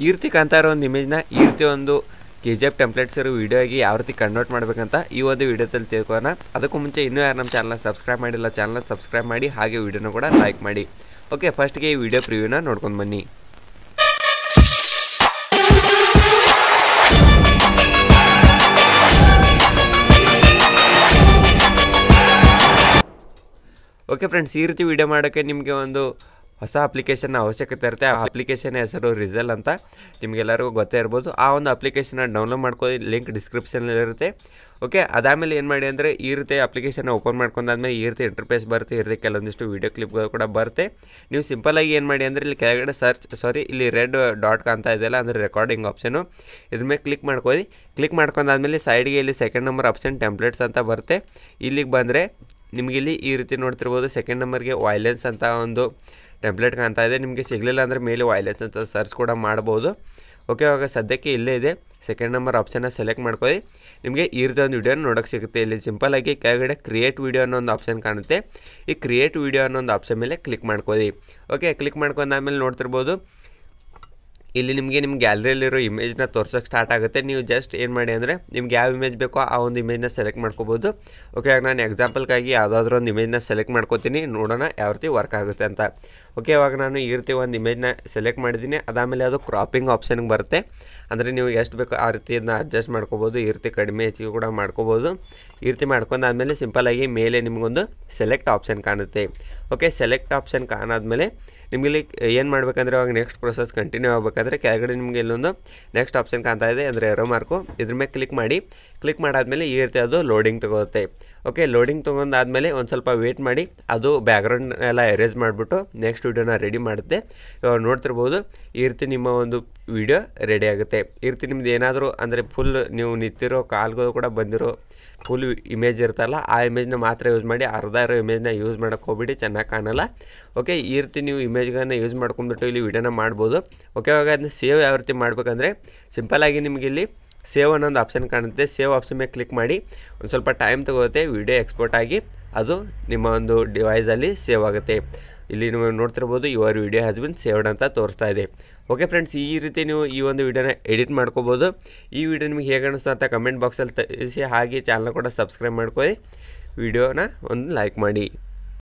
ಈ ರೀತಿ ಕಾಣ್ತಾ ಇರೋ ಒಂದು ಇಮೇಜ್ನ ಈ ರೀತಿ ಒಂದು ಕೆ ಜಿ ಎಫ್ ಟೆಂಪ್ಲೇಟ್ಸ್ ಇರೋ ವೀಡಿಯೋ ಆಗಿ ಯಾವ ರೀತಿ ಕನ್ವರ್ಟ್ ಮಾಡಬೇಕಂತ ಈ ಒಂದು ವೀಡಿಯೋದಲ್ಲಿ ತಿಳ್ಕೊಳ್ಳೋಣ ಅದಕ್ಕೂ ಮುಂಚೆ ಇನ್ನೂ ಯಾರು ನಮ್ಮ ಚಾನಲ್ನ ಸಬ್ಸ್ಕ್ರೈಬ್ ಮಾಡಿಲ್ಲ ಚಾನಲ್ನ ಸಬ್ಸ್ಕ್ರೈಬ್ ಮಾಡಿ ಹಾಗೆ ವೀಡಿಯೋನ ಕೂಡ ಲೈಕ್ ಮಾಡಿ ಓಕೆ ಫಸ್ಟ್ಗೆ ಈ ವಿಡಿಯೋ ಪ್ರಿವ್ಯೂನ ನೋಡ್ಕೊಂಡು ಬನ್ನಿ ಓಕೆ ಫ್ರೆಂಡ್ಸ್ ಈ ರೀತಿ ವೀಡಿಯೋ ಮಾಡೋಕ್ಕೆ ನಿಮಗೆ ಒಂದು ಹೊಸ ಅಪ್ಲಿಕೇಶನ್ನ ಅವಶ್ಯಕತೆ ಇರುತ್ತೆ ಆ ಅಪ್ಲಿಕೇಶನ್ ಹೆಸರು ರಿಸಲ್ ಅಂತ ನಿಮಗೆಲ್ಲರಿಗೂ ಗೊತ್ತೇ ಇರ್ಬೋದು ಆ ಒಂದು ಅಪ್ಲಿಕೇಶನ್ನ ಡೌನ್ಲೋಡ್ ಮಾಡ್ಕೊಳ್ಳಿ ಲಿಂಕ್ ಡಿಸ್ಕ್ರಿಪ್ಷನಲ್ಲಿರುತ್ತೆ ಓಕೆ ಅದಾದಮೇಲೆ ಏನು ಮಾಡಿ ಅಂದರೆ ಈ ರೀತಿ ಅಪ್ಲಿಕೇಶನ್ನ ಓಪನ್ ಮಾಡ್ಕೊಂಡಾದ್ಮೇಲೆ ಈ ರೀತಿ ಇಂಟರ್ಫೇಸ್ ಬರುತ್ತೆ ಈ ರೀತಿ ಕೆಲವೊಂದಿಷ್ಟು ವೀಡಿಯೋ ಕ್ಲಿಪ್ಗಳು ಕೂಡ ಬರುತ್ತೆ ನೀವು ಸಿಂಪಲಾಗಿ ಏನು ಮಾಡಿ ಅಂದರೆ ಇಲ್ಲಿ ಕೆಳಗಡೆ ಸರ್ಚ್ ಸಾರಿ ಇಲ್ಲಿ ರೆಡ್ ಡಾಟ್ ಅಂತ ಇದೆಯಲ್ಲ ಅಂದರೆ ರೆಕಾರ್ಡಿಂಗ್ ಆಪ್ಷನು ಇದ್ರ ಮೇಲೆ ಕ್ಲಿಕ್ ಮಾಡ್ಕೊಳ್ಳಿ ಕ್ಲಿಕ್ ಮಾಡ್ಕೊಂಡಾದ್ಮೇಲೆ ಸೈಡ್ಗೆ ಇಲ್ಲಿ ಸೆಕೆಂಡ್ ನಂಬರ್ ಆಪ್ಷನ್ ಟೆಂಪ್ಲೇಟ್ಸ್ ಅಂತ ಬರುತ್ತೆ ಇಲ್ಲಿಗೆ ಬಂದರೆ ನಿಮಗಿಲ್ಲಿ ಈ ರೀತಿ ನೋಡ್ತಿರ್ಬೋದು ಸೆಕೆಂಡ್ ನಂಬರ್ಗೆ ವಾಯ್ಲೆನ್ಸ್ ಅಂತ ಒಂದು ಟೆಂಪ್ಲೇಟ್ ಕಾಣ್ತಾ ಇದೆ ನಿಮಗೆ ಸಿಗಲಿಲ್ಲ ಅಂದರೆ ಮೇಲೆ ವೈಲೆನ್ಸ್ ಅಂತ ಸರ್ಚ್ ಕೂಡ ಮಾಡ್ಬೋದು ಓಕೆ ಇವಾಗ ಸದ್ಯಕ್ಕೆ ಇಲ್ಲೇ ಇದೆ ಸೆಕೆಂಡ್ ನಂಬರ್ ಆಪ್ಷನ್ನ ಸೆಲೆಕ್ಟ್ ಮಾಡ್ಕೊಳ್ಳಿ ನಿಮಗೆ ಒಂದು ವೀಡಿಯೋನ ನೋಡೋಕ್ಕೆ ಸಿಗುತ್ತೆ ಇಲ್ಲಿ ಆಗಿ ಕೆಳಗಡೆ ಕ್ರಿಯೇಟ್ ವಿಡಿಯೋ ಅನ್ನೋ ಒಂದು ಆಪ್ಷನ್ ಕಾಣುತ್ತೆ ಈ ಕ್ರಿಯೇಟ್ ವಿಡಿಯೋ ಅನ್ನೋ ಒಂದು ಆಪ್ಷನ್ ಮೇಲೆ ಕ್ಲಿಕ್ ಮಾಡ್ಕೊಳ್ಳಿ ಓಕೆ ಕ್ಲಿಕ್ ಮಾಡ್ಕೊಂಡಾದ್ಮೇಲೆ ನೋಡ್ತಿರ್ಬೋದು ಇಲ್ಲಿ ನಿಮಗೆ ನಿಮ್ಮ ಗ್ಯಾಲರಿಯಲ್ಲಿರೋ ಇಮೇಜ್ನ ತೋರ್ಸೋಕೆ ಸ್ಟಾರ್ಟ್ ಆಗುತ್ತೆ ನೀವು ಜಸ್ಟ್ ಏನು ಮಾಡಿ ಅಂದರೆ ನಿಮ್ಗೆ ಯಾವ ಇಮೇಜ್ ಬೇಕೋ ಆ ಒಂದು ಇಮೇಜ್ನ ಸೆಲೆಕ್ಟ್ ಮಾಡ್ಕೋಬೋದು ಓಕೆ ಆಗ ನಾನು ಎಕ್ಸಾಂಪಲ್ಗಾಗಿ ಯಾವುದಾದ್ರೂ ಒಂದು ಇಮೇಜ್ನ ಸೆಲೆಕ್ಟ್ ಮಾಡ್ಕೋತೀನಿ ನೋಡೋಣ ಯಾವ ರೀತಿ ವರ್ಕ್ ಆಗುತ್ತೆ ಅಂತ ಓಕೆ ಇವಾಗ ನಾನು ಈ ರೀತಿ ಒಂದು ಇಮೇಜ್ನ ಸೆಲೆಕ್ಟ್ ಮಾಡಿದ್ದೀನಿ ಅದಾದಮೇಲೆ ಅದು ಕ್ರಾಪಿಂಗ್ ಆಪ್ಷನ್ಗೆ ಬರುತ್ತೆ ಅಂದರೆ ನೀವು ಎಷ್ಟು ಬೇಕೋ ಆ ರೀತಿಯನ್ನು ಅಡ್ಜಸ್ಟ್ ಮಾಡ್ಕೋಬೋದು ಈ ರೀತಿ ಕಡಿಮೆ ಹೆಚ್ಚಿಗೆ ಕೂಡ ಮಾಡ್ಕೋಬೋದು ಈ ರೀತಿ ಮಾಡ್ಕೊಂಡಾದಮೇಲೆ ಸಿಂಪಲಾಗಿ ಮೇಲೆ ನಿಮಗೊಂದು ಸೆಲೆಕ್ಟ್ ಆಪ್ಷನ್ ಕಾಣುತ್ತೆ ಓಕೆ ಸೆಲೆಕ್ಟ್ ಆಪ್ಷನ್ ಮೇಲೆ ನಿಮಗೆ ಏನು ಮಾಡಬೇಕಂದ್ರೆ ಅವಾಗ ನೆಕ್ಸ್ಟ್ ಪ್ರೊಸೆಸ್ ಕಂಟಿನ್ಯೂ ಆಗಬೇಕಾದ್ರೆ ಕೆಳಗಡೆ ನಿಮಗೆ ಇಲ್ಲೊಂದು ನೆಕ್ಸ್ಟ್ ಆಪ್ಷನ್ ಕಾಣ್ತಾ ಇದೆ ಅಂದರೆ ಎರೋ ಮಾರ್ಕು ಇದ್ರ ಮೇಲೆ ಕ್ಲಿಕ್ ಮಾಡಿ ಕ್ಲಿಕ್ ಮಾಡಾದಮೇಲೆ ಈ ರೀತಿ ಅದು ಲೋಡಿಂಗ್ ತಗೋತೆ ಓಕೆ ಲೋಡಿಂಗ್ ತೊಗೊಂಡಾದಮೇಲೆ ಒಂದು ಸ್ವಲ್ಪ ವೇಟ್ ಮಾಡಿ ಅದು ಬ್ಯಾಕ್ಗ್ರೌಂಡ್ ಎಲ್ಲ ಎರೇಜ್ ಮಾಡಿಬಿಟ್ಟು ನೆಕ್ಸ್ಟ್ ವೀಡಿಯೋನ ರೆಡಿ ಮಾಡುತ್ತೆ ಇವಾಗ ನೋಡ್ತಿರ್ಬೋದು ಈ ರೀತಿ ನಿಮ್ಮ ಒಂದು ವಿಡಿಯೋ ರೆಡಿ ಆಗುತ್ತೆ ಈ ರೀತಿ ನಿಮ್ದು ಏನಾದರೂ ಅಂದರೆ ಫುಲ್ ನೀವು ನಿಂತಿರೋ ಕಾಲ್ಗಳು ಕೂಡ ಬಂದಿರೋ ಫುಲ್ ಇಮೇಜ್ ಇರ್ತಲ್ಲ ಆ ಇಮೇಜ್ನ ಮಾತ್ರ ಯೂಸ್ ಮಾಡಿ ಅರ್ಧ ಇರೋ ಇಮೇಜ್ನ ಯೂಸ್ ಮಾಡೋಕ್ಕೆ ಹೋಗ್ಬಿಟ್ಟು ಚೆನ್ನಾಗಿ ಕಾಣಲ್ಲ ಓಕೆ ಈ ರೀತಿ ನೀವು ಇಮೇಜ್ಗಳನ್ನ ಯೂಸ್ ಮಾಡ್ಕೊಂಡ್ಬಿಟ್ಟು ಇಲ್ಲಿ ವೀಡಿಯೋನ ಮಾಡ್ಬೋದು ಓಕೆ ಇವಾಗ ಅದನ್ನ ಸೇವ್ ಯಾವ ರೀತಿ ಮಾಡಬೇಕಂದ್ರೆ ಸಿಂಪಲ್ಲಾಗಿ ನಿಮಗೆ ಇಲ್ಲಿ ಸೇವ್ ಅನ್ನೋದು ಆಪ್ಷನ್ ಕಾಣುತ್ತೆ ಸೇವ್ ಆಪ್ಷನ್ ಮೇಲೆ ಕ್ಲಿಕ್ ಮಾಡಿ ಒಂದು ಸ್ವಲ್ಪ ಟೈಮ್ ತಗೋತ್ತೆ ವಿಡಿಯೋ ಎಕ್ಸ್ಪೋರ್ಟ್ ಆಗಿ ಅದು ನಿಮ್ಮ ಒಂದು ಡಿವೈಸಲ್ಲಿ ಸೇವ್ ಆಗುತ್ತೆ ಇಲ್ಲಿ ನೀವು ನೋಡ್ತಿರ್ಬೋದು your video has been saved ಅಂತ ತೋರಿಸ್ತಾ ಇದೆ ಓಕೆ ಫ್ರೆಂಡ್ಸ್ ಈ ರೀತಿ ನೀವು ಈ ಒಂದು ವಿಡಿಯೋನ ಎಡಿಟ್ ಮಾಡ್ಕೋಬೋದು ಈ ವಿಡಿಯೋ ನಿಮಗೆ ಹೇಗೆ ಅನ್ನಿಸ್ತಾ ಅಂತ ಕಮೆಂಟ್ ಬಾಕ್ಸಲ್ಲಿ ತಿಳಿಸಿ ಹಾಗೆ ಚಾನಲ್ ಕೂಡ ಸಬ್ಸ್ಕ್ರೈಬ್ ಮಾಡ್ಕೊಳ್ಳಿ ವಿಡಿಯೋನ ಒಂದು ಲೈಕ್ ಮಾಡಿ